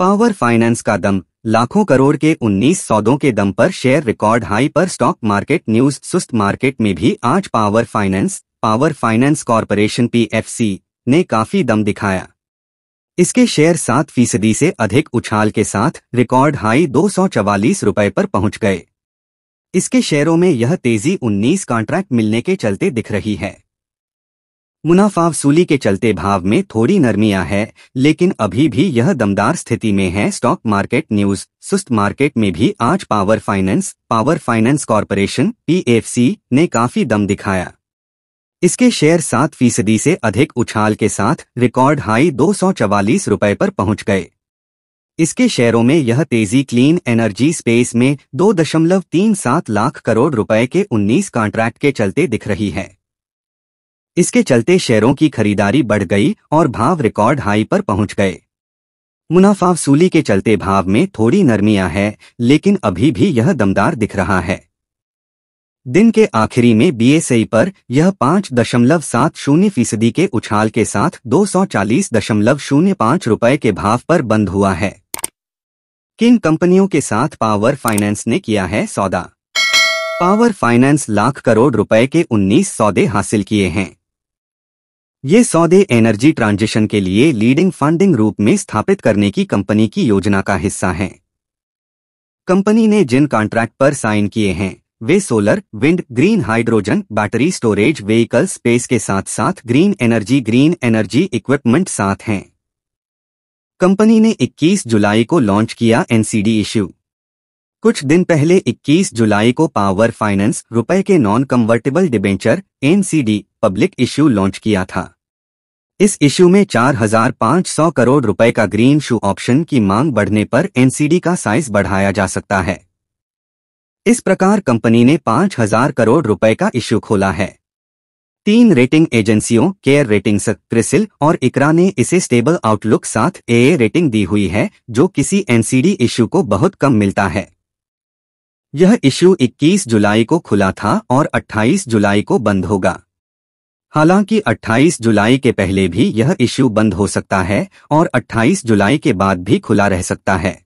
power finance का दम लाखों करोड़ के 19 सौदों के दम पर शेयर रिकॉर्ड हाई पर स्टॉक मार्केट न्यूज सुस्त मार्केट में भी आज power finance power finance corporation PFC ने काफी दम दिखाया इसके शेयर सात फीसदी से अधिक उछाल के साथ रिकॉर्ड हाई दो रुपए पर पहुंच गए इसके शेयरों में यह तेजी 19 कॉन्ट्रैक्ट मिलने के चलते दिख रही है मुनाफा वसूली के चलते भाव में थोड़ी नरमिया है लेकिन अभी भी यह दमदार स्थिति में है स्टॉक मार्केट न्यूज सुस्त मार्केट में भी आज power finance power finance corporation PFC ने काफी दम दिखाया इसके शेयर सात फीसदी से अधिक उछाल के साथ रिकॉर्ड हाई दो सौ पर पहुंच गए इसके शेयरों में यह तेजी क्लीन एनर्जी स्पेस में 2.37 लाख करोड़ रुपए के 19 कॉन्ट्रैक्ट के चलते दिख रही है इसके चलते शेयरों की खरीदारी बढ़ गई और भाव रिकॉर्ड हाई पर पहुंच गए मुनाफा वसूली के चलते भाव में थोड़ी नरमिया है लेकिन अभी भी यह दमदार दिख रहा है दिन के आखिरी में बीएसई पर यह पाँच दशमलव सात शून्य फीसदी के उछाल के साथ दो सौ चालीस दशमलव शून्य पाँच रुपये के भाव पर बंद हुआ है किन कंपनियों के साथ पावर फाइनेंस ने किया है सौदा पावर फाइनेंस लाख करोड़ रुपए के 19 सौदे हासिल किए हैं ये सौदे एनर्जी ट्रांजिशन के लिए लीडिंग फंडिंग रूप में स्थापित करने की कंपनी की योजना का हिस्सा हैं कंपनी ने जिन कॉन्ट्रैक्ट पर साइन किए हैं वे solar wind green hydrogen battery storage vehicle space के साथ साथ green energy green energy equipment साथ हैं कंपनी ने 21 जुलाई को लॉन्च किया एनसीडी इश्यू कुछ दिन पहले 21 जुलाई को पावर फाइनेंस रुपए के non convertible debenture NCD public issue launch किया था इस इश्यू में 4,500 करोड़ रुपए का ग्रीन शू ऑप्शन की मांग बढ़ने पर एनसीडी का साइज बढ़ाया जा सकता है इस प्रकार कंपनी ने 5,000 करोड़ रुपए का इश्यू खोला है तीन रेटिंग एजेंसियों केयर रेटिंग्स क्रिसिल और इकरा ने इसे स्टेबल आउटलुक साथ ए रेटिंग दी हुई है जो किसी एनसीडी इश्यू को बहुत कम मिलता है यह इश्यू 21 जुलाई को खुला था और 28 जुलाई को बंद होगा हालांकि 28 जुलाई के पहले भी यह इश्यू बंद हो सकता है और 28 जुलाई के बाद भी खुला रह सकता है